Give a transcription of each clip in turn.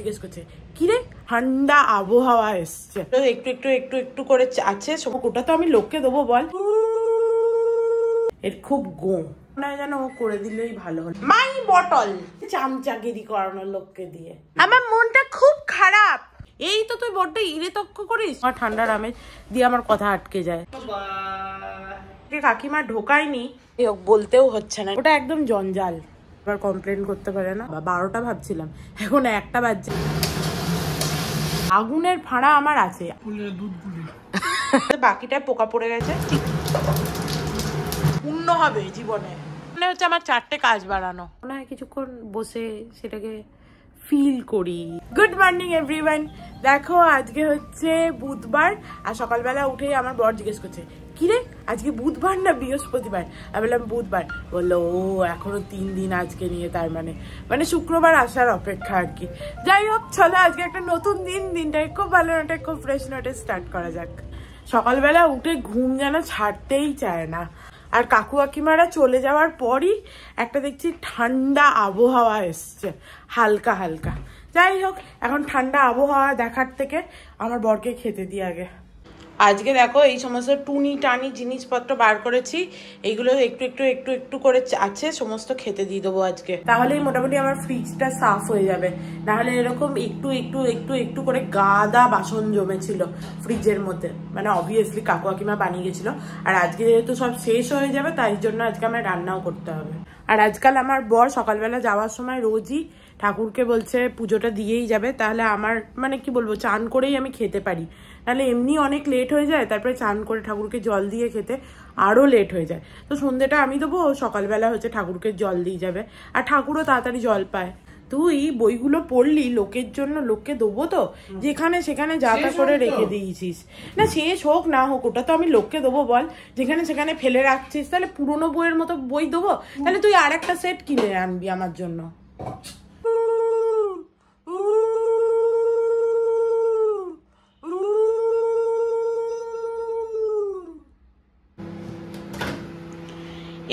জিজ্ঞেস করছে কিরে ঠান্ডা আবহাওয়া এসছে একটু একটু একটু একটু করে আছে ওটা তো আমি লোককে দেবো বল এর খুব গো যেন ও করে দিলেই ভালো হলো মাই বটল চামচাগিরি করানো লোককে দিয়ে আমার মনটা খুব খারাপ এই তো তুই বড্ড ইরে তক্ষ করিস আমার ঠান্ডার আমেজ দিয়ে আমার কথা আটকে যায় কাকিমা ঢোকায়নি বলতেও হচ্ছে না ওটা একদম জঞ্জাল একবার কমপ্লেন করতে পারে না বা বারোটা ভাবছিলাম এখন একটা বাজছে আগুনের ফাঁড়া আমার আছে বাকিটা পোকা পড়ে গেছে পূর্ণ হবে জীবনে মনে হচ্ছে আমার চারটে কাজ বাড়ানো মনে হয় কিছুক্ষণ বসে সেটাকে ফিল করি গুড মর্নিং এভরিওয়ান দেখো আজকে হচ্ছে বুধবার আর সকালবেলা উঠেই আমার বর জিজ্ঞেস করছে কিরে আজকে বুধবার না বৃহস্পতিবার আমি বললাম বুধবার বললো ও এখনো তিন দিন আজকে নিয়ে তার মানে মানে শুক্রবার আসার অপেক্ষা আর কি যাই হোক চলো আজকে একটা নতুন দিন দিনটাকে খুব ভালো নোটে খুব ফ্রেশ নোটে স্টার্ট করা যাক সকালবেলা উঠে ঘুম যেন ছাড়তেই চায় না আর কাকু কাকিমারা চলে যাওয়ার পরই একটা দেখছি ঠান্ডা আবহাওয়া এসছে হালকা হালকা যাই হোক এখন ঠান্ডা আবহাওয়া দেখার থেকে আমার বরকে খেতে দিই আগে আজকে দেখো এই সমস্ত টুনি টানি জিনিসপত্র বার করেছি এইগুলো একটু একটু একটু একটু করে আছে সমস্ত খেতে দিয়ে দেবো আজকে তাহলেই মোটামুটি আমার ফ্রিজটা সাফ হয়ে যাবে নাহলে এরকম একটু একটু একটু একটু করে গাদা বাসন জমেছিল ফ্রিজের মধ্যে মানে অবভিয়াসলি কাকু কাকিমা বানিয়ে গেছিলো আর আজকে যেহেতু সব শেষ হয়ে যাবে তাই জন্য আজকে আমার রান্নাও করতে হবে আর আজকাল আমার বর সকালবেলা যাওয়ার সময় রোজই ঠাকুরকে বলছে পুজোটা দিয়েই যাবে তাহলে আমার মানে কি বলবো চান করেই আমি খেতে পারি তাহলে এমনি অনেক লেট হয়ে যায় তারপরে চান করে ঠাকুরকে জল দিয়ে খেতে আরও লেট হয়ে যায় তো সন্ধ্যেটা আমি দেবো সকালবেলা হচ্ছে ঠাকুরকে জল দিয়ে যাবে আর ঠাকুরও তাড়াতাড়ি জল পায় তুই বইগুলো পড়লি লোকের জন্য লোককে দেবো তো যেখানে সেখানে যাতা করে রেখে দিয়েছিস না শেষ হোক না হোক ওটা তো আমি লোককে দেবো বল যেখানে সেখানে ফেলে রাখছিস তাহলে পুরনো বইয়ের মতো বই দেবো তাহলে তুই আর একটা সেট কিনে আনবি আমার জন্য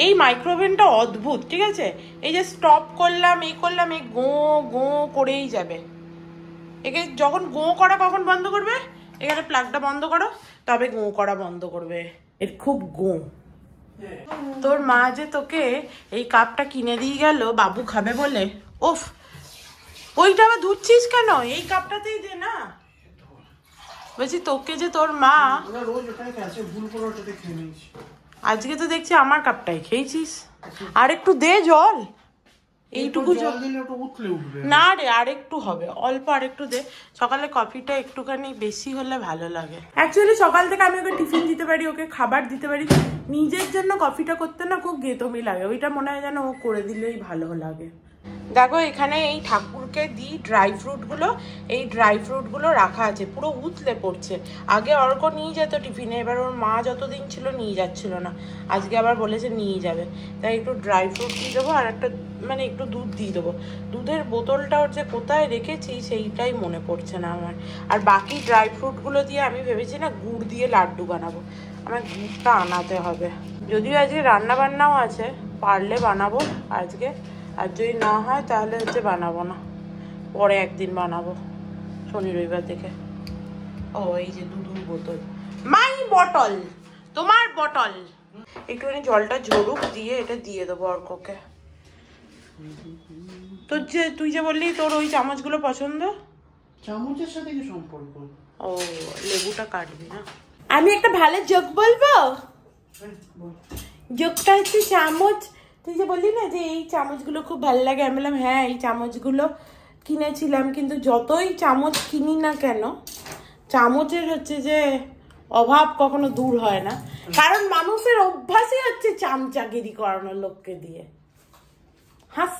এই মাইক্রোওভেনটা অদ্ভুত ঠিক আছে এই যে স্টপ করলাম এই করলাম এই গো গো করেই যাবে একে যখন গো করা কখন বন্ধ করবে এখানে প্লাগটা বন্ধ করো তবে গো করা বন্ধ করবে এর খুব গো তোর মা যে তোকে এই কাপটা কিনে দিয়ে গেল বাবু খাবে বলে ওফ ওইটা আবার ধুচ্ছিস কেন এই কাপটাতেই দে না বলছি তোকে যে তোর মা রোজ ভুল করে আজকে তো দেখছি আমার কাপটাই খেয়েছিস আর একটু দে জল এইটুকু জল না রে আর একটু হবে অল্প আর একটু দে সকালে কফিটা একটুখানি বেশি হলে ভালো লাগে অ্যাকচুয়ালি সকাল থেকে আমি ওকে টিফিন দিতে পারি ওকে খাবার দিতে পারি নিজের জন্য কফিটা করতে না খুব গেতমি লাগে ওইটা মনে হয় যেন ও করে দিলেই ভালো লাগে দেখো এখানে এই ঠাকুরকে দিই ড্রাই ফ্রুটগুলো এই ড্রাই ফ্রুটগুলো রাখা আছে পুরো উতলে পড়ছে আগে অর্ক নিয়ে যেত টিফিনে এবার ওর মা যতদিন ছিল নিয়ে যাচ্ছিল না আজকে আবার বলেছে নিয়ে যাবে তাই একটু ড্রাই ফ্রুট দিয়ে দেবো আর একটা মানে একটু দুধ দিয়ে দেবো দুধের বোতলটা ওর যে কোথায় রেখেছি সেইটাই মনে পড়ছে না আমার আর বাকি ড্রাই ফ্রুটগুলো দিয়ে আমি ভেবেছি না গুড় দিয়ে লাড্ডু বানাবো আমার গুড়টা আনাতে হবে যদিও আজকে রান্না বান্নাও আছে পারলে বানাবো আজকে আর যদি না হয় তাহলে হচ্ছে বানাবো না পরে একদিন বানাবো শনি রবিবার থেকে ও এই যে দুধুর বোতল মাই বটল তোমার বটল একটুখানি জলটা ঝরুক দিয়ে এটা দিয়ে দেবো অর্ককে তোর যে তুই যে বললি তোর ওই চামচগুলো পছন্দ চামচের সাথে কি সম্পর্ক ও লেবুটা কাটবি না আমি একটা ভালো জোক বলবো হ্যাঁ, জোকটা হচ্ছে চামচ তুই যে বললি না যে এই চামচগুলো খুব ভালো লাগে আমি বললাম হ্যাঁ এই চামচগুলো কিনেছিলাম কিন্তু যতই চামচ কিনি না কেন চামচের হচ্ছে যে অভাব কখনো দূর হয় না কারণ মানুষের অভ্যাসই হচ্ছে চামচাগিরি করানো লোককে দিয়ে হাস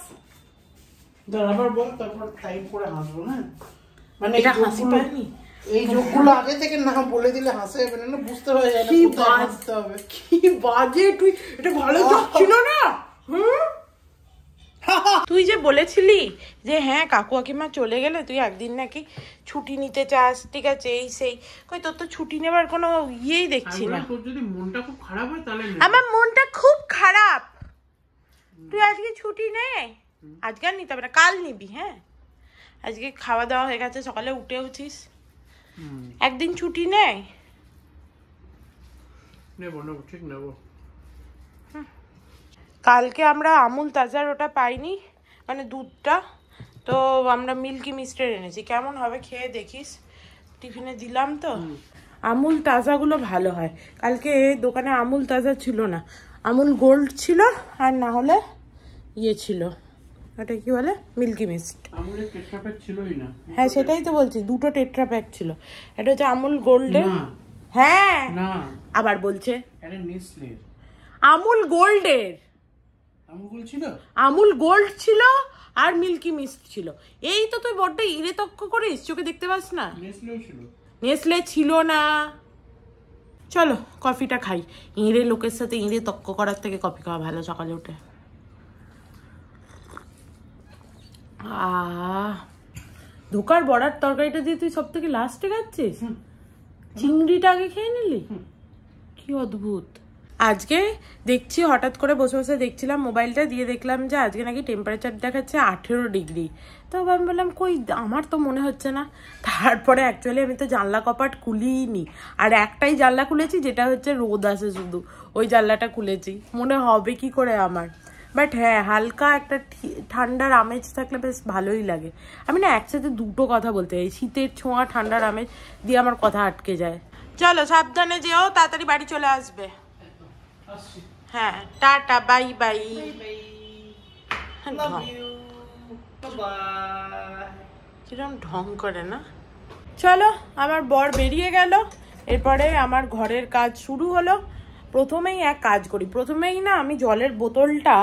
হ্যাঁ? মানে কি বাজে তুই এটা ভালো জোক ছিল না তুই যে বলেছিলি যে হ্যাঁ কাকু কাকিমা চলে গেলে তুই একদিন নাকি ছুটি নিতে চাস ঠিক আছে এই সেই কই তোর তো ছুটি নেবার কোনো ইয়েই দেখছি না মানে যদি মনটা খুব খারাপ হয় তাহলে আমার মনটা খুব খারাপ তুই আজকে ছুটি নে আজকে আর নিতে হবে না কাল নিবি হ্যাঁ আজকে খাওয়া দাওয়া হয়ে গেছে সকালে উঠে উঠিস একদিন ছুটি নেয় নেবো ঠিক নেবো কালকে আমরা আমুল তাজার ওটা পাইনি মানে দুধটা তো আমরা মিল্কি মিস্টার এনেছি কেমন হবে খেয়ে দেখিস টিফিনে দিলাম তো আমুল তাজাগুলো ভালো হয় কালকে দোকানে আমুল তাজা ছিল না আমুল গোল্ড ছিল আর না হলে ইয়ে ছিল ওটা কি বলে মিল্কি মিস্ট হ্যাঁ সেটাই তো বলছি দুটো টেট্রা প্যাক ছিল এটা হচ্ছে আমুল গোল্ডের হ্যাঁ আবার বলছে আমুল গোল্ডের আমুল গোল্ড ছিল আর মিল্কি মিস্ট ছিল এই তো তুই বড্ডে ইরে তক্ক করিস চোখে দেখতে পাস না নেসলে ছিল না চলো কফিটা খাই ইঁড়ে লোকের সাথে ইঁড়ে তক্ক করার থেকে কফি খাওয়া ভালো সকালে উঠে ধোকার বড়ার তরকারিটা দিয়ে তুই সব থেকে লাস্টে খাচ্ছিস চিংড়িটা আগে খেয়ে নিলি কি অদ্ভুত আজকে দেখছি হঠাৎ করে বসে বসে দেখছিলাম মোবাইলটা দিয়ে দেখলাম যে আজকে নাকি টেম্পারেচার দেখাচ্ছে আঠেরো ডিগ্রি তো আমি বললাম কই আমার তো মনে হচ্ছে না তারপরে অ্যাকচুয়ালি আমি তো জানলা কপাট খুলিনি আর একটাই জানলা খুলেছি যেটা হচ্ছে রোদ আসে শুধু ওই জানলাটা খুলেছি মনে হবে কি করে আমার বাট হ্যাঁ হালকা একটা ঠান্ডার আমেজ থাকলে বেশ ভালোই লাগে আমি না একসাথে দুটো কথা বলতে চাই শীতের ছোঁয়া ঠান্ডার আমেজ দিয়ে আমার কথা আটকে যায় চলো সাবধানে যেও তাড়াতাড়ি বাড়ি চলে আসবে হ্যাঁ টাটা বাই বাই কিরম ঢং করে না চলো আমার বর বেরিয়ে গেল এরপরে আমার ঘরের কাজ শুরু হলো প্রথমেই এক কাজ করি প্রথমেই না আমি জলের বোতলটা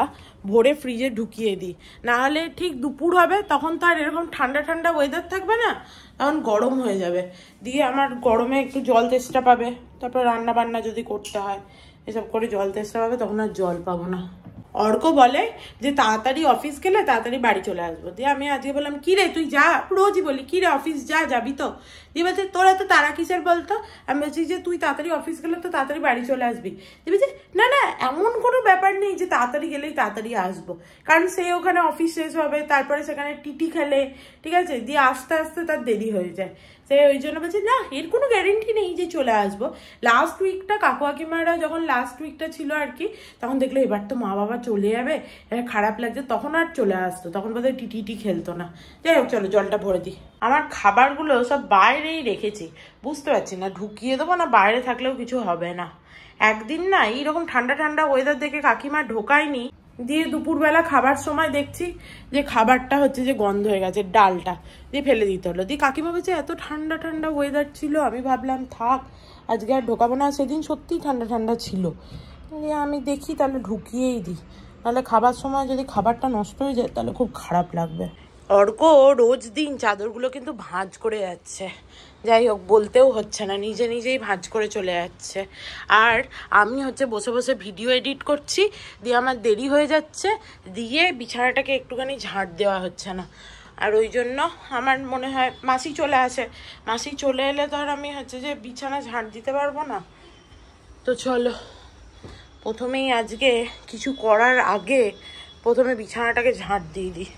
ভরে ফ্রিজে ঢুকিয়ে দিই নাহলে ঠিক দুপুর হবে তখন তো আর এরকম ঠান্ডা ঠান্ডা ওয়েদার থাকবে না তখন গরম হয়ে যাবে দিয়ে আমার গরমে একটু জল তেষ্টা পাবে তারপর রান্না বান্না যদি করতে হয় এসব করে জল তেষ্টা পাবে তখন আর জল পাবো না অর্ক বলে যে তাড়াতাড়ি অফিস গেলে তাড়াতাড়ি বাড়ি চলে আসবো দিয়ে আমি আজকে বললাম কি রে তুই যা রোজই বলি কি রে অফিস যা যাবি তো দিয়ে বলছে তোর এত তারা কিসের বলতো আমি বলছি যে তুই তাড়াতাড়ি অফিস গেলে তো তাড়াতাড়ি বাড়ি চলে আসবি দিয়ে বলছে না না এমন কোনো ব্যাপার নেই যে তাড়াতাড়ি গেলেই তাড়াতাড়ি আসবো কারণ সে ওখানে অফিস শেষ হবে তারপরে সেখানে টিটি খেলে ঠিক আছে দিয়ে আস্তে আস্তে তার দেরি হয়ে যায় তাই ওই জন্য বলছে না এর কোনো গ্যারেন্টি নেই যে চলে আসবো লাস্ট উইকটা কাকু কাকিমারা যখন লাস্ট উইকটা ছিল আর কি তখন দেখলো এবার তো মা বাবা চলে যাবে এবার খারাপ লাগছে তখন আর চলে আসতো তখন বোধহয় টিটিটি খেলতো না যাই হোক চলো জলটা ভরে দিই আমার খাবারগুলো সব বাইরেই রেখেছি বুঝতে পারছি না ঢুকিয়ে দেবো না বাইরে থাকলেও কিছু হবে না একদিন না এইরকম ঠান্ডা ঠান্ডা ওয়েদার দেখে কাকিমা ঢোকায়নি দিয়ে দুপুরবেলা খাবার সময় দেখছি যে খাবারটা হচ্ছে যে গন্ধ হয়ে গেছে ডালটা দিয়ে ফেলে দিতে হলো দিয়ে কাকিমা বলছে এত ঠান্ডা ঠান্ডা ওয়েদার ছিল আমি ভাবলাম থাক আজকে আর ঢোকাবো না সেদিন সত্যিই ঠান্ডা ঠান্ডা ছিল দিয়ে আমি দেখি তাহলে ঢুকিয়েই দিই তাহলে খাবার সময় যদি খাবারটা নষ্ট হয়ে যায় তাহলে খুব খারাপ লাগবে অর্ক রোজ দিন চাদরগুলো কিন্তু ভাঁজ করে যাচ্ছে যাই হোক বলতেও হচ্ছে না নিজে নিজেই ভাঁজ করে চলে যাচ্ছে আর আমি হচ্ছে বসে বসে ভিডিও এডিট করছি দিয়ে আমার দেরি হয়ে যাচ্ছে দিয়ে বিছানাটাকে একটুখানি ঝাঁট দেওয়া হচ্ছে না আর ওই জন্য আমার মনে হয় মাসি চলে আসে মাসি চলে এলে ধর আমি হচ্ছে যে বিছানা ঝাঁট দিতে পারবো না তো চলো প্রথমেই আজকে কিছু করার আগে প্রথমে বিছানাটাকে ঝাঁট দিয়ে দিই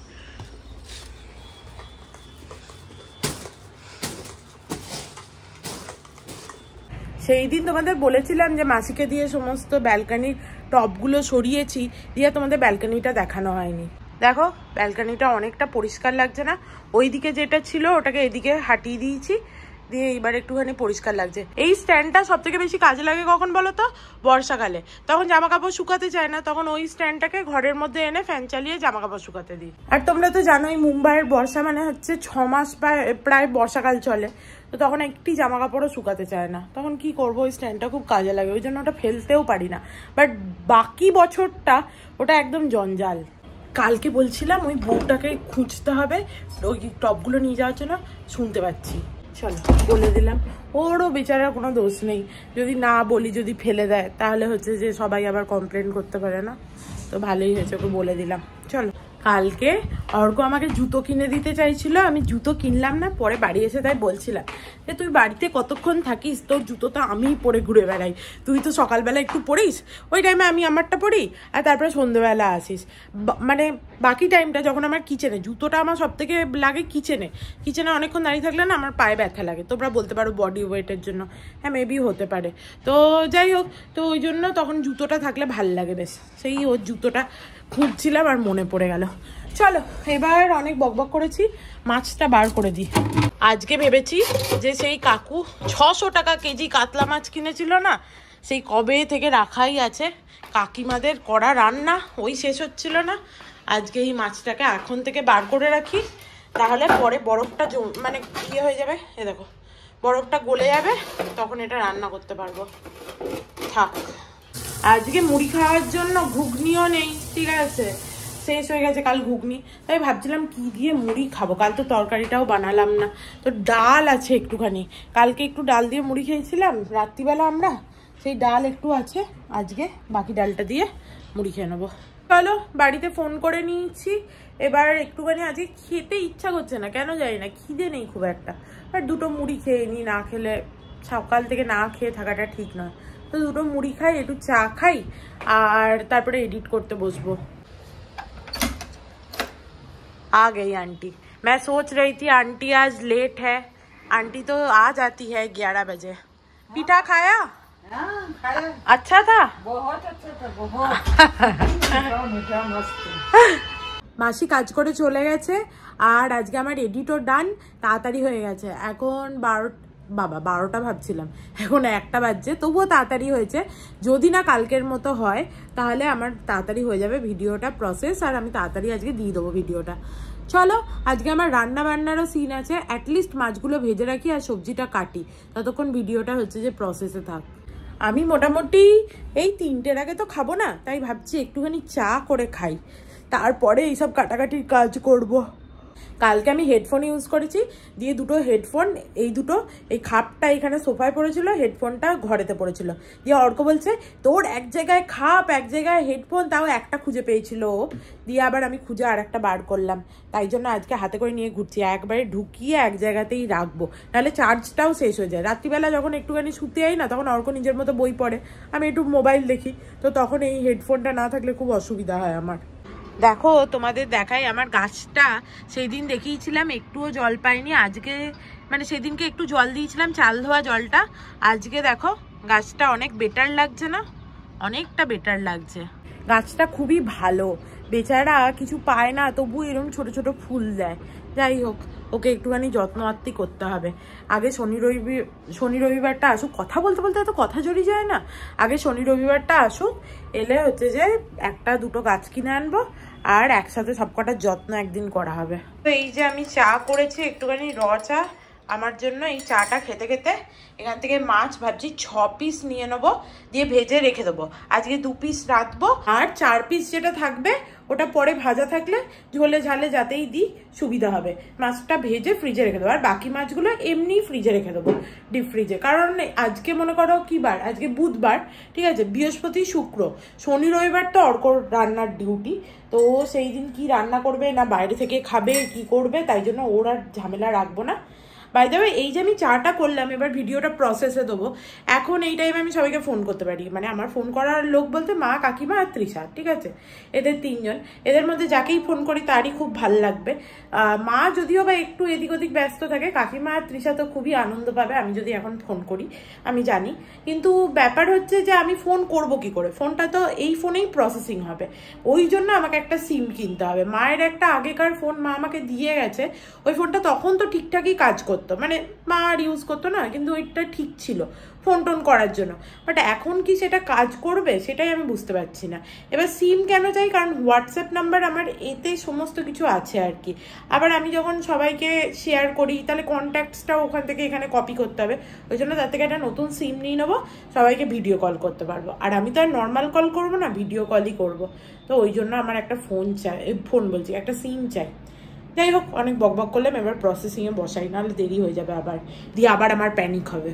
সেই দিন তোমাদের বলেছিলাম যে মাসিকে দিয়ে সমস্ত ব্যালকানির টপগুলো সরিয়েছি দিয়ে তোমাদের ব্যালকানিটা দেখানো হয়নি দেখো ব্যালকানিটা অনেকটা পরিষ্কার লাগছে না ওইদিকে যেটা ছিল ওটাকে এদিকে হাঁটিয়ে দিয়েছি দিয়ে এইবার একটুখানি পরিষ্কার লাগছে এই স্ট্যান্ডটা সব থেকে বেশি কাজে লাগে কখন বলো তো বর্ষাকালে তখন জামা কাপড় শুকাতে চায় না তখন ওই স্ট্যান্ডটাকে ঘরের মধ্যে এনে ফ্যান চালিয়ে জামা কাপড় শুকাতে দিই আর তোমরা তো জানোই মুম্বাইয়ের বর্ষা মানে হচ্ছে ছ মাস প্রায় বর্ষাকাল চলে তো তখন একটি জামা কাপড়ও শুকাতে চায় না তখন কি করব ওই স্ট্যান্ডটা খুব কাজে লাগে ওই জন্য ওটা ফেলতেও পারি না বাট বাকি বছরটা ওটা একদম জঞ্জাল কালকে বলছিলাম ওই বউটাকে খুঁজতে হবে ওই টপগুলো নিয়ে যাওয়ার জন্য শুনতে পাচ্ছি চলো বলে দিলাম ওরও বেচারার কোনো দোষ নেই যদি না বলি যদি ফেলে দেয় তাহলে হচ্ছে যে সবাই আবার কমপ্লেন করতে পারে না তো ভালোই হয়েছে ওকে বলে দিলাম চলো কালকে অর্ক আমাকে জুতো কিনে দিতে চাইছিল আমি জুতো কিনলাম না পরে বাড়ি এসে তাই বলছিলাম এ তুই বাড়িতে কতক্ষণ থাকিস তোর জুতোটা আমিই পরে ঘুরে বেড়াই তুই তো সকালবেলা একটু পড়িস ওই টাইমে আমি আমারটা পড়ি আর তারপরে সন্ধ্যেবেলা আসিস মানে বাকি টাইমটা যখন আমার কিচেনে জুতোটা আমার সব থেকে লাগে কিচেনে কিচেনে অনেকক্ষণ দাঁড়িয়ে থাকলে না আমার পায়ে ব্যথা লাগে তোমরা বলতে পারো বডি ওয়েটের জন্য হ্যাঁ মেবি হতে পারে তো যাই হোক তো ওই জন্য তখন জুতোটা থাকলে ভাল লাগে বেশ সেই ওর জুতোটা খুঁজছিলাম আর মনে পড়ে গেল চলো এবার অনেক বকবক করেছি মাছটা বার করে দিই আজকে ভেবেছি যে সেই কাকু ছশো টাকা কেজি কাতলা মাছ কিনেছিল না সেই কবে থেকে রাখাই আছে কাকিমাদের করা রান্না ওই শেষ হচ্ছিল না আজকে এই মাছটাকে এখন থেকে বার করে রাখি তাহলে পরে বরফটা মানে ইয়ে হয়ে যাবে এ দেখো বরফটা গলে যাবে তখন এটা রান্না করতে পারবো থাক আজকে মুড়ি খাওয়ার জন্য ঘুগনিও নেই ঠিক আছে শেষ হয়ে গেছে কাল ঘুগনি তাই ভাবছিলাম কি দিয়ে মুড়ি খাবো কাল তো তরকারিটাও বানালাম না তো ডাল আছে একটুখানি কালকে একটু ডাল দিয়ে মুড়ি খেয়েছিলাম রাত্রিবেলা আমরা সেই ডাল একটু আছে আজকে বাকি ডালটা দিয়ে মুড়ি খেয়ে নেবো চলো বাড়িতে ফোন করে নিয়েছি এবার একটুখানি আজকে খেতে ইচ্ছা করছে না কেন জানি না খিদে নেই খুব একটা আর দুটো মুড়ি খেয়ে নিই না খেলে সকাল থেকে না খেয়ে থাকাটা ঠিক নয় তো দুটো মুড়ি খাই একটু চা খাই আর তারপরে এডিট করতে বসবো आ गई आंटी मैं सोच रही थी आंटी आज लेट है आंटी तो आ जाती है ग्यारह बजे हाँ। पीठा खाया हाँ, खाया अच्छा था बहुत अच्छा था बहुत মাসি কাজ করে চলে গেছে আর আজকে আমার এডিটও ডান তাড়াতাড়ি হয়ে গেছে এখন বারো বাবা বারোটা ভাবছিলাম এখন একটা বাজছে তবুও তাড়াতাড়ি হয়েছে যদি না কালকের মতো হয় তাহলে আমার তাড়াতাড়ি হয়ে যাবে ভিডিওটা প্রসেস আর আমি তাড়াতাড়ি আজকে দিয়ে দেবো ভিডিওটা চলো আজকে আমার রান্না বান্নারও সিন আছে অ্যাটলিস্ট মাছগুলো ভেজে রাখি আর সবজিটা কাটি ততক্ষণ ভিডিওটা হচ্ছে যে প্রসেসে থাক আমি মোটামুটি এই তিনটের আগে তো খাবো না তাই ভাবছি একটুখানি চা করে খাই তারপরে এইসব কাটাকাটির কাজ করবো কালকে আমি হেডফোন ইউজ করেছি দিয়ে দুটো হেডফোন এই দুটো এই খাপটা এখানে সোফায় পড়েছিল হেডফোনটা ঘরেতে পড়েছিল দিয়ে অর্ক বলছে তোর এক জায়গায় খাপ এক জায়গায় হেডফোন তাও একটা খুঁজে পেয়েছিল দিয়ে আবার আমি খুঁজে আর একটা বার করলাম তাই জন্য আজকে হাতে করে নিয়ে ঘুরছি একবারে ঢুকিয়ে এক জায়গাতেই রাখবো নাহলে চার্জটাও শেষ হয়ে যায় রাত্রিবেলা যখন একটুখানি শুতে যাই না তখন অর্ক নিজের মতো বই পড়ে আমি একটু মোবাইল দেখি তো তখন এই হেডফোনটা না থাকলে খুব অসুবিধা হয় আমার দেখো তোমাদের দেখাই আমার গাছটা সেই দিন দেখিয়েছিলাম একটুও জল পাইনি আজকে মানে সেদিনকে একটু জল দিয়েছিলাম চাল ধোয়া জলটা আজকে দেখো গাছটা অনেক বেটার লাগছে না অনেকটা বেটার লাগছে গাছটা খুবই ভালো বেচারা কিছু পায় না তবু এরকম ছোট ছোট ফুল দেয় যাই হোক ওকে একটুখানি যত্ন আত্মি করতে হবে আগে শনি রবি শনি রবিবারটা আসুক কথা বলতে বলতে এত কথা জড়ি যায় না আগে শনি রবিবারটা আসুক এলে হচ্ছে যে একটা দুটো গাছ কিনে আনবো আর একসাথে সবকটা যত্ন একদিন করা হবে তো এই যে আমি চা করেছি একটুখানি র চা আমার জন্য এই চাটা খেতে খেতে এখান থেকে মাছ ভাবছি ছ পিস নিয়ে নেবো দিয়ে ভেজে রেখে দেবো আজকে দু পিস রাখবো আর চার পিস যেটা থাকবে ওটা পরে ভাজা থাকলে ঝোলে ঝালে যাতেই দিই সুবিধা হবে মাছটা ভেজে ফ্রিজে রেখে দেবো আর বাকি মাছগুলো এমনি ফ্রিজে রেখে দেবো ডিপ ফ্রিজে কারণ আজকে মনে করো কী বার আজকে বুধবার ঠিক আছে বৃহস্পতি শুক্র শনি রবিবার তো অর্কর রান্নার ডিউটি তো সেই দিন কি রান্না করবে না বাইরে থেকে খাবে কি করবে তাই জন্য ওর আর ঝামেলা রাখবো না বাই দেবে এই যে আমি চাটা করলাম এবার ভিডিওটা প্রসেসে দেবো এখন এই টাইমে আমি সবাইকে ফোন করতে পারি মানে আমার ফোন করার লোক বলতে মা কাকিমা আর তৃষা ঠিক আছে এদের তিনজন এদের মধ্যে যাকেই ফোন করি তারই খুব ভাল লাগবে মা যদিও বা একটু এদিক ওদিক ব্যস্ত থাকে কাকিমা আর তৃষা তো খুবই আনন্দ পাবে আমি যদি এখন ফোন করি আমি জানি কিন্তু ব্যাপার হচ্ছে যে আমি ফোন করব কি করে ফোনটা তো এই ফোনেই প্রসেসিং হবে ওই জন্য আমাকে একটা সিম কিনতে হবে মায়ের একটা আগেকার ফোন মা আমাকে দিয়ে গেছে ওই ফোনটা তখন তো ঠিকঠাকই কাজ করতো করতো মানে মা আর ইউজ করতো না কিন্তু ওইটা ঠিক ছিল ফোন টোন করার জন্য বাট এখন কি সেটা কাজ করবে সেটাই আমি বুঝতে পারছি না এবার সিম কেন চাই কারণ হোয়াটসঅ্যাপ নাম্বার আমার এতে সমস্ত কিছু আছে আর কি আবার আমি যখন সবাইকে শেয়ার করি তাহলে কন্ট্যাক্টসটাও ওখান থেকে এখানে কপি করতে হবে ওই জন্য তার থেকে একটা নতুন সিম নিয়ে নেবো সবাইকে ভিডিও কল করতে পারবো আর আমি তো আর নর্মাল কল করবো না ভিডিও কলই করব তো ওই জন্য আমার একটা ফোন চাই ফোন বলছি একটা সিম চাই যাই হোক অনেক বকবক করলাম এবার প্রসেসিংয়ে বসাই নাহলে দেরি হয়ে যাবে আবার দিয়ে আবার আমার প্যানিক হবে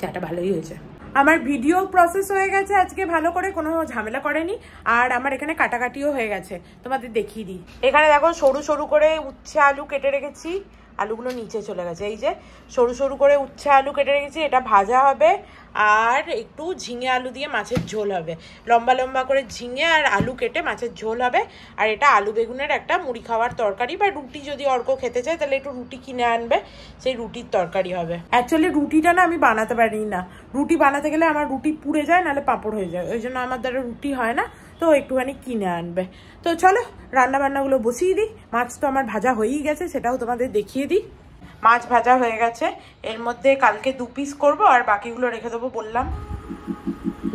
চাটা ভালোই হয়েছে আমার ভিডিও প্রসেস হয়ে গেছে আজকে ভালো করে কোনো ঝামেলা করেনি আর আমার এখানে কাটাকাটিও হয়ে গেছে তোমাদের দেখিয়ে দিই এখানে দেখো সরু সরু করে উচ্ছে আলু কেটে রেখেছি আলুগুলো নিচে চলে গেছে এই যে সরু সরু করে উচ্ছে আলু কেটে রেখেছি এটা ভাজা হবে আর একটু ঝিঙে আলু দিয়ে মাছের ঝোল হবে লম্বা লম্বা করে ঝিঙে আর আলু কেটে মাছের ঝোল হবে আর এটা আলু বেগুনের একটা মুড়ি খাওয়ার তরকারি বা রুটি যদি অর্ক খেতে চায় তাহলে একটু রুটি কিনে আনবে সেই রুটির তরকারি হবে অ্যাকচুয়ালি রুটিটা না আমি বানাতে পারি না রুটি বানাতে গেলে আমার রুটি পুড়ে যায় নাহলে পাঁপড় হয়ে যায় ওই জন্য আমার দ্বারা রুটি হয় না তো একটুখানি কিনে আনবে তো চলো রান্না বান্নাগুলো বসিয়ে দিই মাছ তো আমার ভাজা হয়েই গেছে সেটাও তোমাদের দেখিয়ে দিই মাছ ভাজা হয়ে গেছে এর মধ্যে কালকে দু পিস করবো আর বাকিগুলো রেখে দেবো বললাম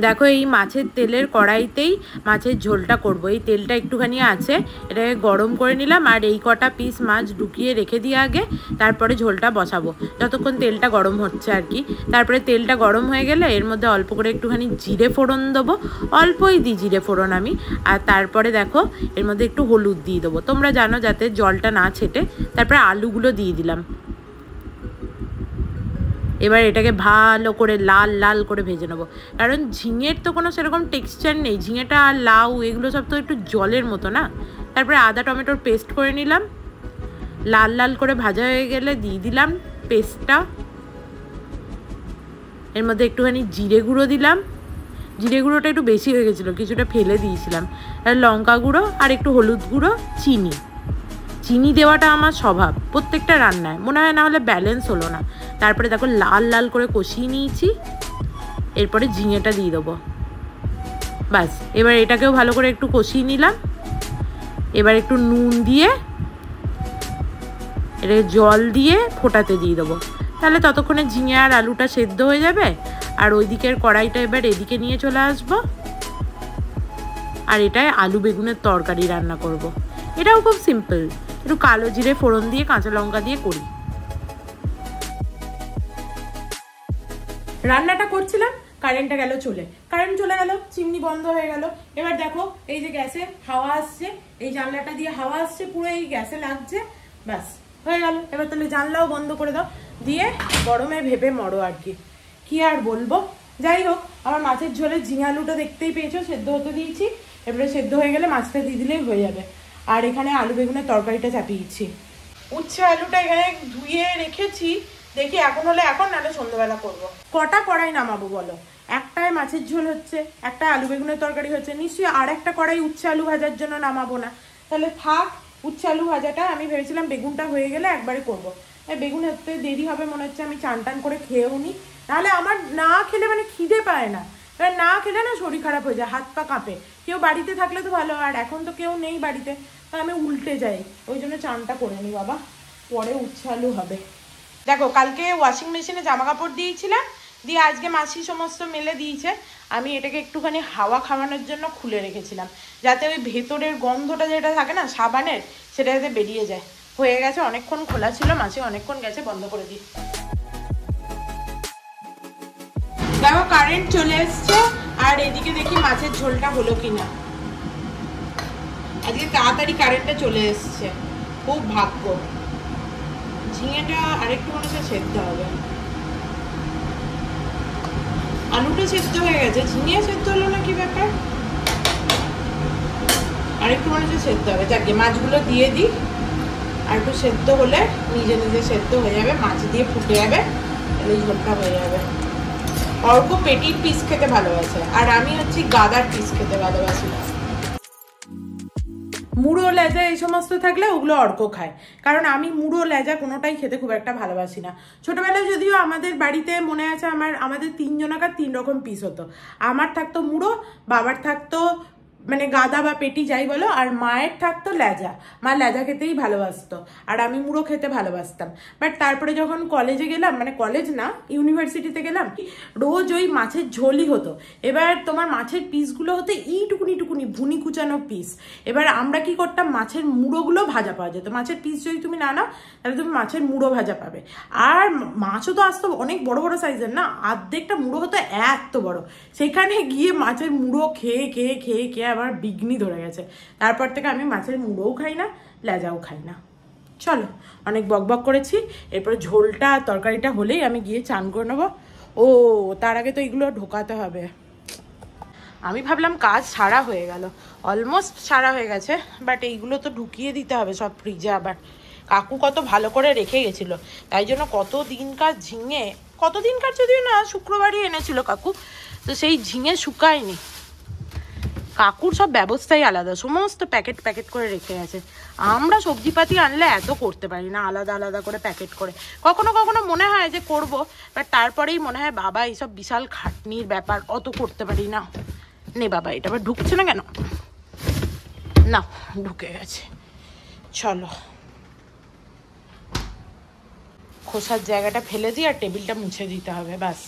দেখো এই মাছের তেলের কড়াইতেই মাছের ঝোলটা করব এই তেলটা একটুখানি আছে এটাকে গরম করে নিলাম আর এই কটা পিস মাছ ঢুকিয়ে রেখে দিয়ে আগে তারপরে ঝোলটা বসাবো যতক্ষণ তেলটা গরম হচ্ছে আর কি তারপরে তেলটা গরম হয়ে গেলে এর মধ্যে অল্প করে একটুখানি জিরে ফোড়ন দেবো অল্পই দিই জিরে ফোড়ন আমি আর তারপরে দেখো এর মধ্যে একটু হলুদ দিয়ে দেবো তোমরা জানো যাতে জলটা না ছেটে তারপরে আলুগুলো দিয়ে দিলাম এবার এটাকে ভালো করে লাল লাল করে ভেজে নেবো কারণ ঝিঙের তো কোনো সেরকম টেক্সচার নেই ঝিঙেটা আর লাউ এগুলো সব তো একটু জলের মতো না তারপরে আদা টমেটোর পেস্ট করে নিলাম লাল লাল করে ভাজা হয়ে গেলে দিয়ে দিলাম পেস্টটা এর মধ্যে একটুখানি জিরে গুঁড়ো দিলাম জিরে গুঁড়োটা একটু বেশি হয়ে গেছিলো কিছুটা ফেলে দিয়েছিলাম আর লঙ্কা গুঁড়ো আর একটু হলুদ গুঁড়ো চিনি চিনি দেওয়াটা আমার স্বভাব প্রত্যেকটা রান্নায় মনে হয় না হলে ব্যালেন্স হলো না তারপরে দেখো লাল লাল করে কষিয়ে নিয়েছি এরপরে ঝিঙেটা দিয়ে দেবো বাস এবার এটাকেও ভালো করে একটু কষিয়ে নিলাম এবার একটু নুন দিয়ে এটাকে জল দিয়ে ফোটাতে দিয়ে দেবো তাহলে ততক্ষণে ঝিঙে আর আলুটা সেদ্ধ হয়ে যাবে আর ওই দিকের কড়াইটা এবার এদিকে নিয়ে চলে আসব আর এটায় আলু বেগুনের তরকারি রান্না করব। এটাও খুব সিম্পল একটু কালো জিরে ফোড়ন দিয়ে কাঁচা লঙ্কা দিয়ে করি রান্নাটা করছিলাম কারেন্টটা গেল চলে কারেন্ট চলে গেল চিমনি বন্ধ হয়ে গেল এবার দেখো এই যে গ্যাসে হাওয়া আসছে এই জানলাটা দিয়ে হাওয়া আসছে পুরো এই গ্যাসে লাগছে ব্যাস হয়ে গেল এবার তাহলে জানলাও বন্ধ করে দাও দিয়ে গরমে ভেবে মরো আর কি কি আর বলবো যাই হোক আমার মাছের ঝোলে ঝিঙালুটা দেখতেই পেয়েছো সেদ্ধ হতে দিয়েছি এবারে সেদ্ধ হয়ে গেলে মাছটা দিয়ে দিলেই হয়ে যাবে আর এখানে আলু বেগুনের তরকারিটা চাপিয়েছি উচ্ছে আলুটা এখানে ধুয়ে রেখেছি দেখি এখন হলে এখন নাহলে সন্ধ্যেবেলা করবো কটা কড়াই নামাবো বলো একটায় মাছের ঝোল হচ্ছে একটা আলু বেগুনের তরকারি হচ্ছে নিশ্চয়ই আর একটা কড়াই উচ্ছে আলু ভাজার জন্য নামাবো না তাহলে থাক উচ্ছে আলু ভাজাটা আমি ভেবেছিলাম বেগুনটা হয়ে গেলে একবারে করবো বেগুন হতে দেরি হবে মনে হচ্ছে আমি চান টান করে খেয়েও নিই নাহলে আমার না খেলে মানে খিদে পায় না এবার না খেলে না শরীর খারাপ হয়ে যায় হাত পা কাঁপে কেউ বাড়িতে থাকলে তো ভালো আর এখন তো কেউ নেই বাড়িতে তাই আমি উল্টে যাই ওই জন্য চানটা করে নিই বাবা পরে আলু হবে দেখো কালকে ওয়াশিং মেশিনে জামা কাপড় দিয়েছিলাম দিয়ে আজকে মাসি সমস্ত মেলে দিয়েছে আমি এটাকে একটুখানি হাওয়া খাওয়ানোর জন্য খুলে রেখেছিলাম যাতে ওই ভেতরের গন্ধটা যেটা থাকে না সাবানের সেটা যাতে বেরিয়ে যায় হয়ে গেছে অনেকক্ষণ খোলা ছিল মাসি অনেকক্ষণ গেছে বন্ধ করে দিই দেখো কারেন্ট চলে এসছে আর এদিকে দেখি মাছের ঝোলটা হলো কিনা আজকে তাড়াতাড়ি কারেন্টটা চলে এসছে খুব ভাগ্য ঝিঙেটা আরেকটু মনে সেদ্ধ হবে আলুটা সেদ্ধ হয়ে গেছে ঝিঙে সেদ্ধ হলো না কি ব্যাপার আরেকটু মনে সেদ্ধ হবে যাকে মাছগুলো দিয়ে দিই আর একটু সেদ্ধ হলে নিজে নিজে সেদ্ধ হয়ে যাবে মাছ দিয়ে ফুটে যাবে তাহলে ঝোলটা হয়ে যাবে অর্ক পেটির পিস খেতে ভালোবাসে আর আমি হচ্ছে গাদার পিস খেতে ভালোবাসি না মুড়ো লেজা এই সমস্ত থাকলে ওগুলো অর্ক খায় কারণ আমি মুড়ো লেজা কোনোটাই খেতে খুব একটা ভালোবাসি না ছোটোবেলায় যদিও আমাদের বাড়িতে মনে আছে আমার আমাদের তিনজনাকার তিন রকম পিস হতো আমার থাকতো মুড়ো বাবার থাকতো মানে গাদা বা পেটি যাই বলো আর মায়ের থাকতো লেজা মা লেজা খেতেই ভালোবাসতো আর আমি মুড়ো খেতে ভালোবাসতাম বাট তারপরে যখন কলেজে গেলাম মানে কলেজ না ইউনিভার্সিটিতে গেলাম রোজ ওই মাছের ঝোলই হতো এবার তোমার মাছের পিসগুলো হতো টুকুনি টুকুনি ভুনি কুচানো পিস এবার আমরা কি করতাম মাছের মুড়োগুলো ভাজা পাওয়া যেত মাছের পিস যদি তুমি না নাও তাহলে তুমি মাছের মুড়ো ভাজা পাবে আর মাছও তো আসতো অনেক বড় বড় সাইজের না আর্ধেকটা মুড়ো হতো এত বড় সেখানে গিয়ে মাছের মুড়ো খেয়ে খেয়ে খেয়ে খেয়ে আমার বিঘ্নি ধরে গেছে তারপর থেকে আমি মাছের মুড়োও খাই না লেজাও খাই না চলো অনেক বকবক করেছি এরপর ঝোলটা তরকারিটা হলেই আমি গিয়ে চান করে নেবো ও তার আগে তো এগুলো ঢোকাতে হবে আমি ভাবলাম কাজ সারা হয়ে গেল অলমোস্ট সারা হয়ে গেছে বাট এইগুলো তো ঢুকিয়ে দিতে হবে সব ফ্রিজে আবার কাকু কত ভালো করে রেখে গেছিলো তাই জন্য কত দিনকার ঝিঙে কত দিনকার যদিও না শুক্রবারই এনেছিল কাকু তো সেই ঝিঙে শুকায়নি কাকুর সব ব্যবস্থাই আলাদা সমস্ত প্যাকেট প্যাকেট করে রেখে আছে আমরা সবজিপাতি আনলে এত করতে পারি না আলাদা আলাদা করে প্যাকেট করে কখনো কখনো মনে হয় যে করব বাট তারপরেই মনে হয় বাবা এইসব বিশাল খাটনির ব্যাপার অত করতে পারি না নে বাবা এটা আবার ঢুকছে না কেন না ঢুকে গেছে চলো খোসার জায়গাটা ফেলে দিই আর টেবিলটা মুছে দিতে হবে ব্যাস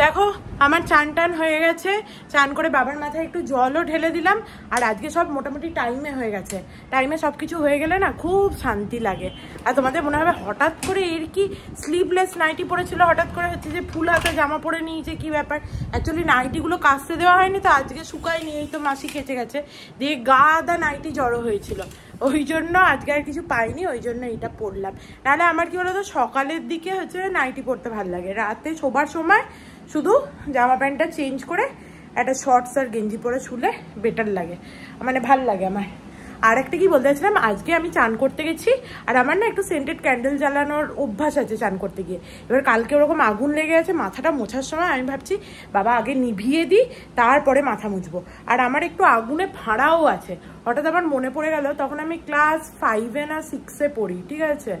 দেখো আমার চান টান হয়ে গেছে চান করে বাবার মাথায় একটু জলও ঢেলে দিলাম আর আজকে সব মোটামুটি টাইমে হয়ে গেছে টাইমে সব কিছু হয়ে গেলে না খুব শান্তি লাগে আর তোমাদের মনে হবে হঠাৎ করে এর কি স্লিভলেস নাইটি পরেছিল হঠাৎ করে হচ্ছে যে ফুল হাতে জামা পরে নিয়েছে কি ব্যাপার অ্যাকচুয়ালি নাইটিগুলো কাচতে দেওয়া হয়নি তো আজকে শুকায়নি এই তো মাসি খেচে গেছে দিয়ে গা নাইটি জড়ো হয়েছিল ওই জন্য আজকে আর কিছু পাইনি ওই জন্য এটা পরলাম নাহলে আমার কি বলতো সকালের দিকে হচ্ছে নাইটি পরতে ভালো লাগে রাতে শোবার সময় শুধু জামা প্যান্টটা চেঞ্জ করে একটা শর্টস আর গেঞ্জি পরে শুলে বেটার লাগে মানে ভাল লাগে আমার আর একটা কি বলতে চাইছিলাম আজকে আমি চান করতে গেছি আর আমার না একটু সেন্টেড ক্যান্ডেল জ্বালানোর অভ্যাস আছে চান করতে গিয়ে এবার কালকে ওরকম আগুন লেগে আছে মাথাটা মোছার সময় আমি ভাবছি বাবা আগে নিভিয়ে দিই তারপরে মাথা মুছবো আর আমার একটু আগুনে ভাড়াও আছে হঠাৎ আমার মনে পড়ে গেল তখন আমি ক্লাস ফাইভে না সিক্সে পড়ি ঠিক আছে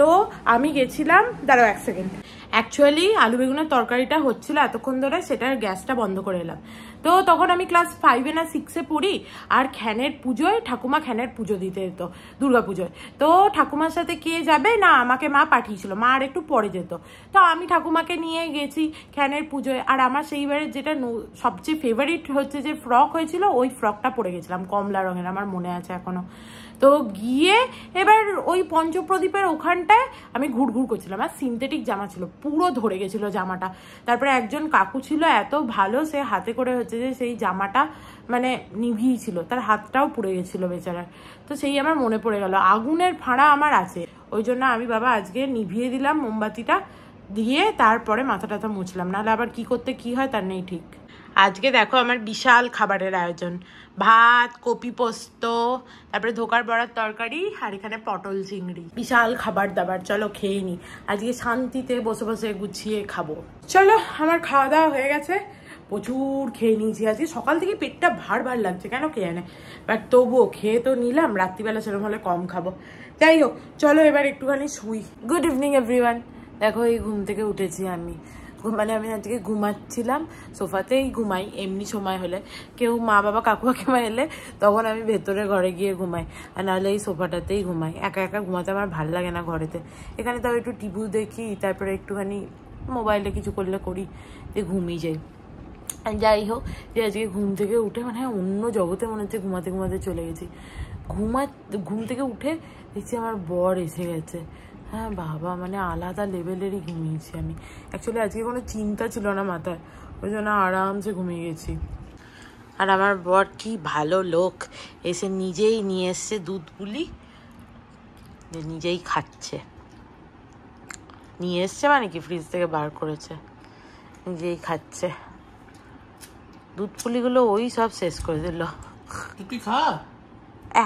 তো আমি গেছিলাম দাঁড়াও এক সেকেন্ড অ্যাকচুয়ালি আলু বেগুনের তরকারিটা হচ্ছিল এতক্ষণ ধরে সেটার গ্যাসটা বন্ধ করে এলাম তো তখন আমি ক্লাস ফাইভে না সিক্সে পড়ি আর খ্যানের পুজোয় ঠাকুমা খ্যানের পুজো দিতে যেত পুজোয় তো ঠাকুমার সাথে কে যাবে না আমাকে মা পাঠিয়েছিল মা আর একটু পরে যেত তো আমি ঠাকুমাকে নিয়ে গেছি খ্যানের পুজোয় আর আমার সেইবারে যেটা সবচেয়ে ফেভারিট হচ্ছে যে ফ্রক হয়েছিল ওই ফ্রকটা পরে গেছিলাম কমলা রঙের আমার মনে আছে এখনও তো গিয়ে এবার ওই পঞ্চপ্রদীপের ওখানটায় আমি ঘুরঘুর করছিলাম আর সিনথেটিক জামা ছিল পুরো ধরে গেছিলো জামাটা তারপরে একজন কাকু ছিল এত ভালো সে হাতে করে হচ্ছে যে সেই জামাটা মানে নিভিয়েছিল তার হাতটাও পুড়ে গেছিলো বেচারার তো সেই আমার মনে পড়ে গেল আগুনের ফাঁড়া আমার আছে ওই জন্য আমি বাবা আজকে নিভিয়ে দিলাম মোমবাতিটা দিয়ে তারপরে মাথা টাথা মুছলাম নাহলে আবার কি করতে কি হয় তার নেই ঠিক আজকে দেখো আমার বিশাল খাবারের আয়োজন ভাত কপি পোস্ত তারপরে ধোকার বড়ার তরকারি আর এখানে পটল চিংড়ি বিশাল খাবার দাবার চলো খেয়ে নি আজকে শান্তিতে বসে বসে গুছিয়ে খাবো চলো আমার খাওয়া দাওয়া হয়ে গেছে প্রচুর খেয়ে নিয়েছি আজকে সকাল থেকে পেটটা ভার ভার লাগছে কেন খেয়ে নেয় বাট তবুও খেয়ে তো নিলাম রাত্রিবেলা সেরকম হলে কম খাবো যাই হোক চলো এবার একটুখানি শুই গুড ইভিনিং এভরিওয়ান দেখো এই ঘুম থেকে উঠেছি আমি মানে আমি আজকে ঘুমাচ্ছিলাম সোফাতেই ঘুমাই এমনি সময় হলে কেউ মা বাবা কাকু কাকিমা এলে তখন আমি ভেতরে ঘরে গিয়ে ঘুমাই আর নাহলে এই সোফাটাতেই ঘুমাই একা একা ঘুমাতে আমার ভাল লাগে না ঘরেতে এখানে তাও একটু টিভি দেখি তারপরে একটুখানি মোবাইলে কিছু করলে করি যে ঘুমিয়ে যাই যাই হোক যে আজকে ঘুম থেকে উঠে মানে অন্য জগতে মনে হচ্ছে ঘুমাতে ঘুমাতে চলে গেছি ঘুমা ঘুম থেকে উঠে দেখছি আমার বর এসে গেছে হ্যাঁ বাবা মানে আলাদা লেভেলেরই ঘুমিয়েছি আমি অ্যাকচুয়ালি আজকে কোনো চিন্তা ছিল না মাথায় ওই জন্য আরামসে ঘুমিয়ে গেছি আর আমার বর কি ভালো লোক এসে নিজেই নিয়ে এসছে দুধগুলি যে নিজেই খাচ্ছে নিয়ে এসছে মানে কি ফ্রিজ থেকে বার করেছে নিজেই খাচ্ছে দুধ পুলিগুলো ওই সব শেষ করে দিল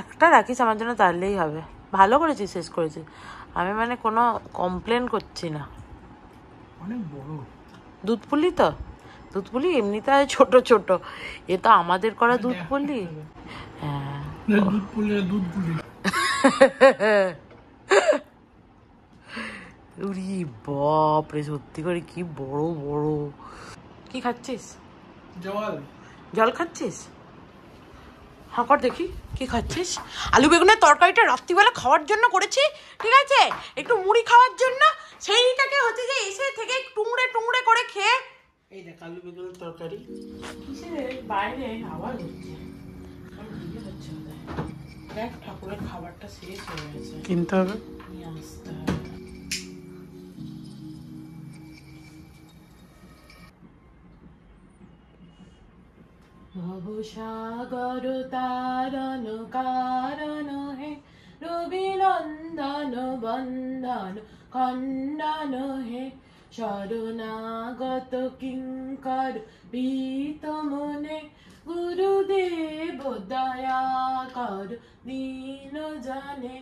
একটা রাখিস আমার জন্য তাহলেই হবে ভালো করেছিস শেষ করেছিস আমি মানে কোনো কমপ্লেন করছি না অনেক বড় দুধ তো দুধপুলি এমনিতে ছোট ছোট এ তো আমাদের করা দুধপুলি হ্যাঁ দুধ পুলি হ্যাঁ। বাপরে সত্যি করে কি বড় বড় কি খাচ্ছিস জল জল খাচ্ছিস হাঁকর দেখি কি খাচ্ছিস আলু বেগুনের তরকারিটা রাত্রিবেলা খাওয়ার জন্য করেছি ঠিক আছে একটু মুড়ি খাওয়ার জন্য সেইটাকে হচ্ছে যে এসে থেকে টুংড়ে টুংড়ে করে খেয়ে এই দেখ আলু বেগুনের তরকারি বাইরে আওয়াজ হচ্ছে দেখ ঠাকুরের খাবারটা শেষ হয়ে গেছে কিনতে হবে নিয়ে আসতে হবে সাগর কারণ হে রবিনন্দন বন্দন খণ্ডন হে শরণাগত কিঙ্কর প্রীত মনে গুরুদেব দয়া কর দীন জানে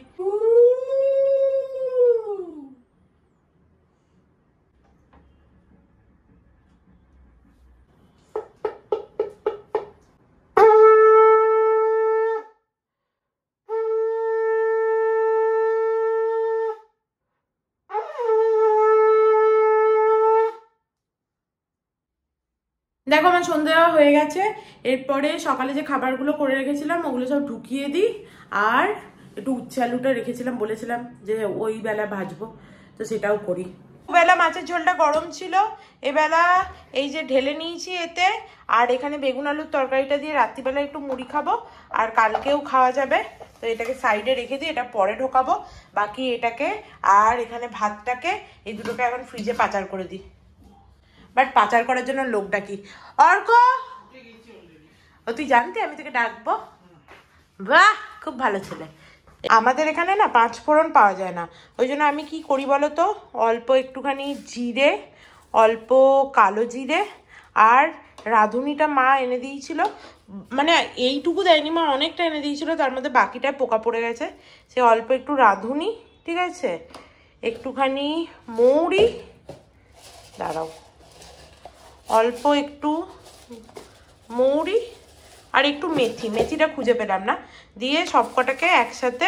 দেখো আমার সন্ধ্যা হয়ে গেছে এরপরে সকালে যে খাবারগুলো করে রেখেছিলাম ওগুলো সব ঢুকিয়ে দিই আর একটু উচ্ছে আলুটা রেখেছিলাম বলেছিলাম যে ওই বেলা ভাজবো তো সেটাও করি বেলা মাছের ঝোলটা গরম ছিল এবেলা এই যে ঢেলে নিয়েছি এতে আর এখানে বেগুন আলুর তরকারিটা দিয়ে রাত্রিবেলা একটু মুড়ি খাবো আর কালকেও খাওয়া যাবে তো এটাকে সাইডে রেখে দিই এটা পরে ঢোকাবো বাকি এটাকে আর এখানে ভাতটাকে এই দুটোকে এখন ফ্রিজে পাচার করে দিই বাট পাচার করার জন্য লোক ডাকি অর্ক ও তুই জানতি আমি তোকে ডাকবো বাহ খুব ভালো ছেলে আমাদের এখানে না পাঁচ ফোড়ন পাওয়া যায় না ওই জন্য আমি কি করি বলো তো অল্প একটুখানি জিরে অল্প কালো জিরে আর রাঁধুনিটা মা এনে দিয়েছিল মানে এইটুকু দেয়নি মা অনেকটা এনে দিয়েছিল তার মধ্যে বাকিটা পোকা পড়ে গেছে সে অল্প একটু রাঁধুনি ঠিক আছে একটুখানি মৌরি দাঁড়াও অল্প একটু মৌরি আর একটু মেথি মেথিটা খুঁজে পেলাম না দিয়ে সব কটাকে একসাথে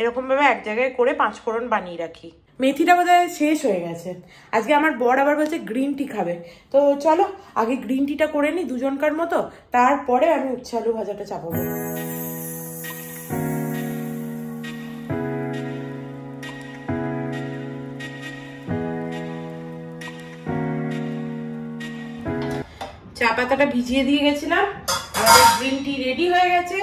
এরকমভাবে এক জায়গায় করে পাঁচফোড়ন বানিয়ে রাখি মেথিটা বোধ শেষ হয়ে গেছে আজকে আমার বর আবার বলছে গ্রিন টি খাবে তো চলো আগে গ্রিন টিটা করে নি দুজনকার মতো তারপরে আমি উচ্ছালু ভাজাটা চাপাবো পাতাটা ভিজিয়ে দিয়ে গেছিলাম আমাদের গ্রিন টি রেডি হয়ে গেছে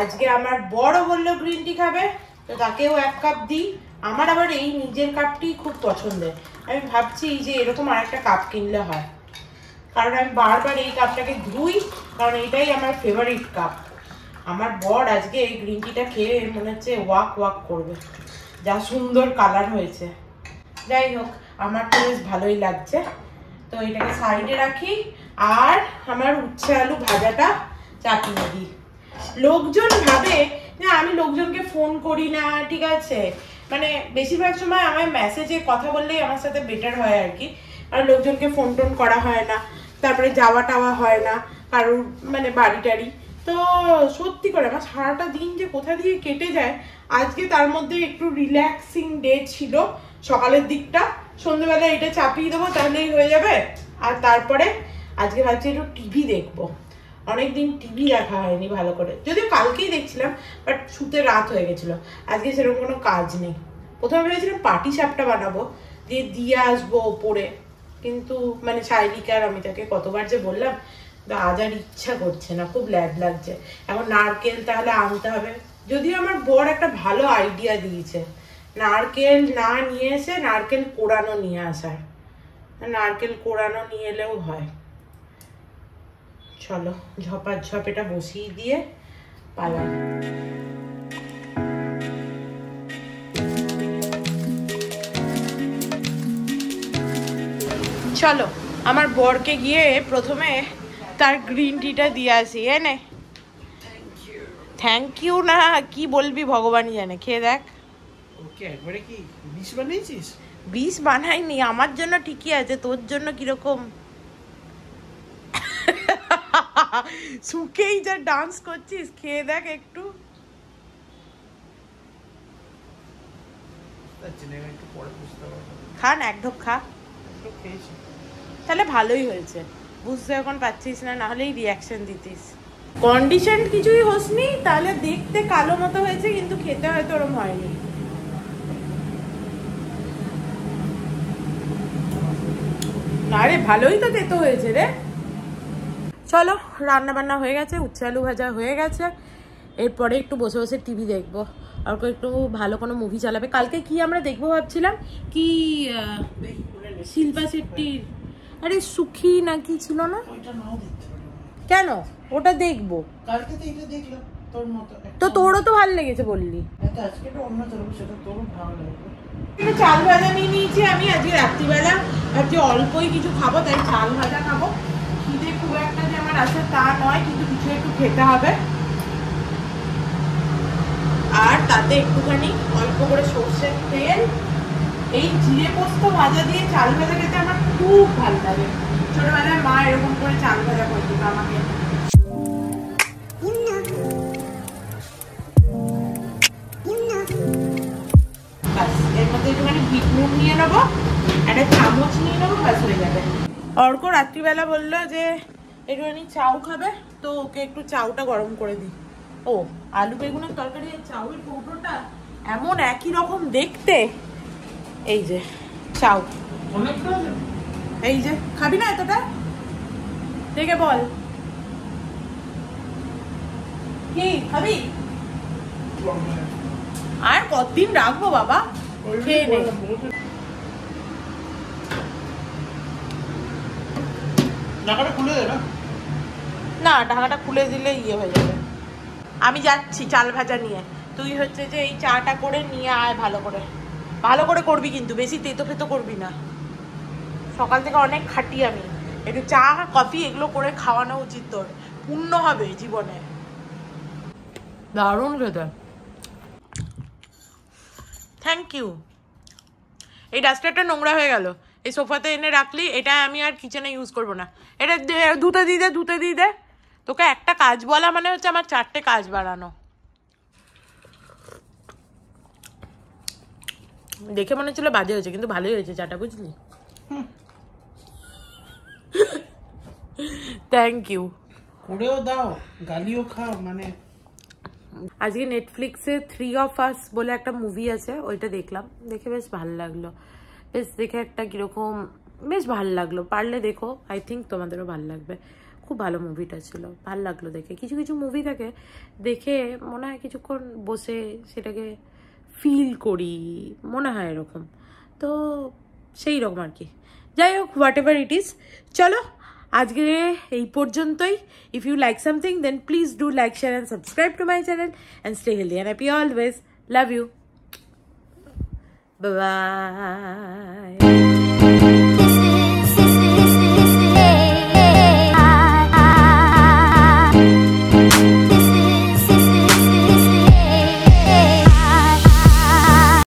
আজকে আমার বড় বললো গ্রিন টি খাবে তো তাকেও এক কাপ দিই আমার আবার এই নিজের কাপটি খুব পছন্দের আমি ভাবছি যে এরকম আরেকটা কাপ কিনলে হয় কারণ আমি বারবার এই কাপটাকে ধুই কারণ এটাই আমার ফেভারিট কাপ আমার বর আজকে এই গ্রিন টিটা খেয়ে মনে হচ্ছে ওয়াক ওয়াক করবে যা সুন্দর কালার হয়েছে যাই হোক আমার তো বেশ ভালোই লাগছে তো এটাকে সাইডে রাখি আর আমার উচ্ছে আলু ভাজাটা চাপিয়ে দিই লোকজন ভাবে যে আমি লোকজনকে ফোন করি না ঠিক আছে মানে বেশিরভাগ সময় আমার মেসেজে কথা বললেই আমার সাথে বেটার হয় আর কি আর লোকজনকে ফোন টোন করা হয় না তারপরে যাওয়া টাওয়া হয় না কারোর মানে বাড়ি টাড়ি তো সত্যি করে আমার সারাটা দিন যে কোথা দিয়ে কেটে যায় আজকে তার মধ্যে একটু রিল্যাক্সিং ডে ছিল সকালের দিকটা সন্ধ্যেবেলা এটা চাপিয়ে দেবো তাহলেই হয়ে যাবে আর তারপরে আজকে ভাবছি একটু টিভি দেখবো অনেকদিন টিভি দেখা হয়নি ভালো করে যদিও কালকেই দেখছিলাম বাট শুতে রাত হয়ে গেছিলো আজকে সেরকম কোনো কাজ নেই প্রথমে ভেবেছিলাম পার্টি সাপটা বানাবো দিয়ে দিয়ে আসবো ওপরে কিন্তু মানে শাইলিকা আর আমি তাকে কতবার যে বললাম আজার ইচ্ছা করছে না খুব ল্যাব লাগছে এখন নারকেল তাহলে আনতে হবে যদিও আমার বর একটা ভালো আইডিয়া দিয়েছে নারকেল না নিয়ে এসে নারকেল কোড়ানো নিয়ে আসায় নারকেল কোড়ানো নিয়ে এলেও হয় চলো ঝপা ঝপ এটা বসিয়ে দিয়ে পালাই চলো আমার বরকে গিয়ে প্রথমে তার গ্রিন টিটা দিয়ে আসি হ্যাঁ থ্যাংক ইউ না কি বলবি ভগবানই জানে খেয়ে দেখ ওকে কি বিষ বানিয়েছিস বিষ বানাইনি আমার জন্য ঠিকই আছে তোর জন্য কিরকম সুখেই যা ডান্স করছিস খেয়ে দেখ একটু খান এক ঢোক খা তাহলে ভালোই হয়েছে বুঝতে এখন পাচ্ছিস না না হলেই রিয়াকশন দিতিস কন্ডিশন কিছুই হোসনি তাহলে দেখতে কালো মতো হয়েছে কিন্তু খেতে হয়তো ওরম হয়নি আরে ভালোই তো তেতো হয়েছে রে চলো রান্না বান্না হয়ে গেছে উচ্ছে আলু ভাজা হয়ে গেছে এরপরে একটু বসে বসে টিভি দেখবো আর একটু ভালো কোনো মুভি চালাবে কালকে কি আমরা দেখবো ভাবছিলাম কি শিল্পা শেট্টির আরে সুখী না কি ছিল না কেন ওটা দেখবো তো তো তোরও তো ভালো লেগেছে বললি হ্যাঁ, চাল ভাজা নিয়ে নিয়েছি আমি আজকে রাত্রিবেলা আজকে অল্পই কিছু খাবো তাই চাল ভাজা খাবো খিদে খুব একটা দোকান আছে তা নয় কিন্তু কিছু একটু খেতে হবে আর তাতে একটুখানি অল্প করে সর্ষের তেল এই জিরে পোস্ত ভাজা দিয়ে চাল ভাজা খেতে আমার খুব ভালো লাগে ছোটবেলায় মা এরকম করে চাল ভাজা করে আমাকে অর্ক রাত্রিবেলা বললো যে একটুখানি চাউ খাবে তো ওকে একটু চাউটা গরম করে দিই ও আলু বেগুনের তরকারি চাউয়ের কৌটোটা এমন একই রকম দেখতে এই যে চাউ এই যে খাবি না এতটা দেখে বল কি খাবি আর কতদিন রাখবো বাবা খেয়ে নে খুলে দেয় না না ঢাকাটা খুলে দিলে ইয়ে হয়ে যাবে আমি যাচ্ছি চাল ভাজা নিয়ে তুই হচ্ছে যে এই চাটা করে নিয়ে আয় ভালো করে ভালো করে করবি কিন্তু বেশি তেতো ফেতো করবি না সকাল থেকে অনেক খাটি আমি একটু চা কফি এগুলো করে খাওয়ানো উচিত তোর পূর্ণ হবে জীবনে দারুণ খেতে থ্যাংক ইউ এই ডাস্টারটা নোংরা হয়ে গেল এই সোফাতে এনে রাখলি এটা আমি আর কিচেনে ইউজ করব না এটা ধুতে দিয়ে দে ধুতে দিয়ে দে তোকে একটা কাজ বলা মানে হচ্ছে আমার চারটে কাজ বাড়ানো দেখে মনে হচ্ছিল বাজে হয়েছে কিন্তু ভালোই হয়েছে চাটা বুঝলি থ্যাংক ইউ করেও দাও গালিও খাও মানে আজকে নেটফ্লিক্সে থ্রি অফ আস বলে একটা মুভি আছে ওইটা দেখলাম দেখে বেশ ভালো লাগলো বেশ দেখে একটা কীরকম বেশ ভালো লাগলো পারলে দেখো আই থিঙ্ক তোমাদেরও ভালো লাগবে খুব ভালো মুভিটা ছিল ভাল লাগলো দেখে কিছু কিছু মুভি থাকে দেখে মনে হয় কিছুক্ষণ বসে সেটাকে ফিল করি মনে হয় এরকম তো সেই রকম আর কি যাই হোক হোয়াট এভার ইট ইজ চলো আজকে এই পর্যন্তই if you like something then please do like share and subscribe to my channel and stay healthy and happy always love you by